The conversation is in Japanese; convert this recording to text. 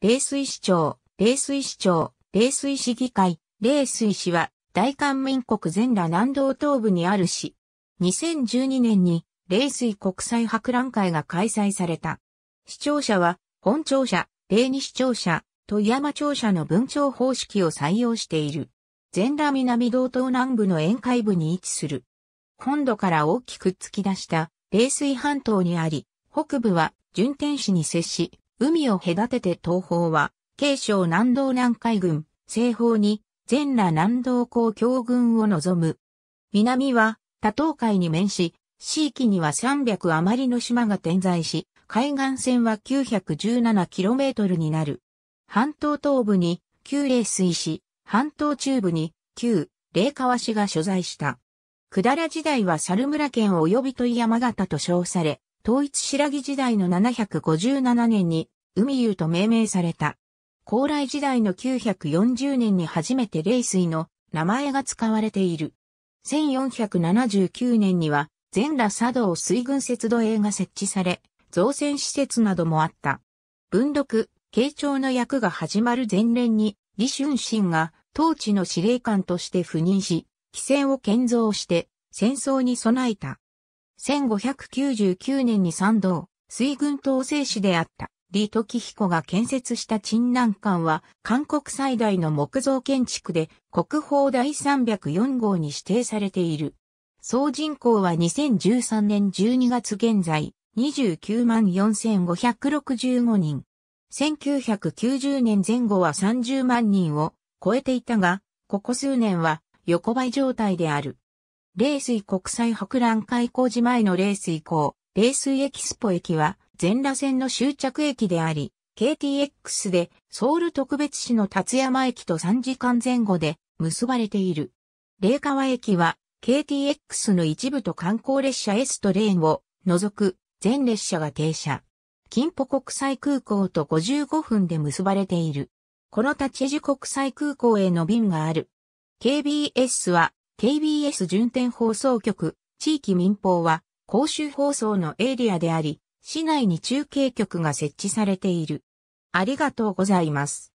霊水市長、霊水市長、霊水市議会、霊水市は、大韓民国全羅南道東部にある市。2012年に、霊水国際博覧会が開催された。市庁舎は、本庁舎、霊二市庁舎、富山庁舎の分庁方式を採用している。全羅南道東南部の沿海部に位置する。本土から大きく突き出した、霊水半島にあり、北部は、順天市に接し、海を隔てて東方は、慶省南道南海軍、西方に、全羅南道公共軍を望む。南は、多島海に面し、地域には300余りの島が点在し、海岸線は 917km になる。半島東部に旧霊水市、半島中部に旧霊川市が所在した。百済時代は猿村県及びと山形と称され、統一白木時代の757年に海遊と命名された。高麗時代の940年に初めて冷水の名前が使われている。1479年には全羅茶道水軍節度営が設置され、造船施設などもあった。文禄、慶長の役が始まる前年に、李春心が当地の司令官として赴任し、規制を建造して戦争に備えた。1599年に賛道、水軍統制士であった、李時彦が建設した沈南館は、韓国最大の木造建築で、国宝第304号に指定されている。総人口は2013年12月現在、29万4565人。1990年前後は30万人を超えていたが、ここ数年は横ばい状態である。冷水国際博覧会工事前の冷水港、冷水エキスポ駅は全羅線の終着駅であり、KTX でソウル特別市の達山駅と3時間前後で結ばれている。霊川駅は KTX の一部と観光列車 S とレーンを除く全列車が停車。金浦国際空港と55分で結ばれている。この立地国際空港への便がある。KBS は KBS 順天放送局、地域民放は、公衆放送のエリアであり、市内に中継局が設置されている。ありがとうございます。